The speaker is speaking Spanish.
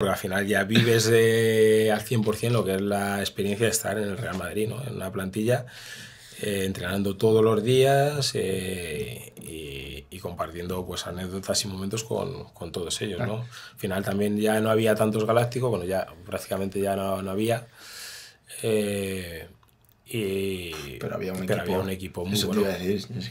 Porque al final ya vives al 100% lo que es la experiencia de estar en el Real Madrid, en una plantilla, eh, entrenando todos los días eh, y, compartiendo pues, anécdotas y momentos con, todos ellos. ¿no? Al final también ya no había tantos galácticos, bueno, ya prácticamente ya no, había. Eh, pero había un, equipo, había un equipo muy bueno.